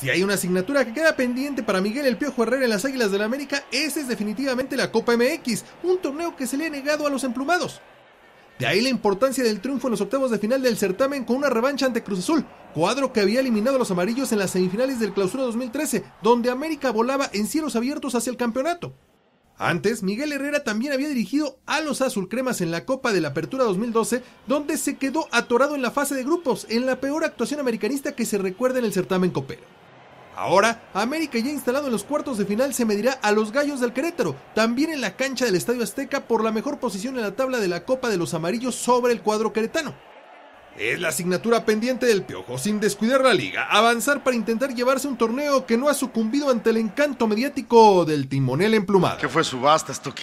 Si hay una asignatura que queda pendiente para Miguel El Piojo Herrera en las Águilas del la América, esa es definitivamente la Copa MX, un torneo que se le ha negado a los emplumados. De ahí la importancia del triunfo en los octavos de final del certamen con una revancha ante Cruz Azul, cuadro que había eliminado a los amarillos en las semifinales del Clausura 2013, donde América volaba en cielos abiertos hacia el campeonato. Antes, Miguel Herrera también había dirigido a los Azulcremas en la Copa de la Apertura 2012, donde se quedó atorado en la fase de grupos, en la peor actuación americanista que se recuerda en el certamen copero. Ahora, América ya instalado en los cuartos de final se medirá a los Gallos del Querétaro, también en la cancha del Estadio Azteca por la mejor posición en la tabla de la Copa de los Amarillos sobre el cuadro queretano. Es la asignatura pendiente del Piojo, sin descuidar la liga, avanzar para intentar llevarse un torneo que no ha sucumbido ante el encanto mediático del timonel emplumado. ¿Qué fue subasta esto?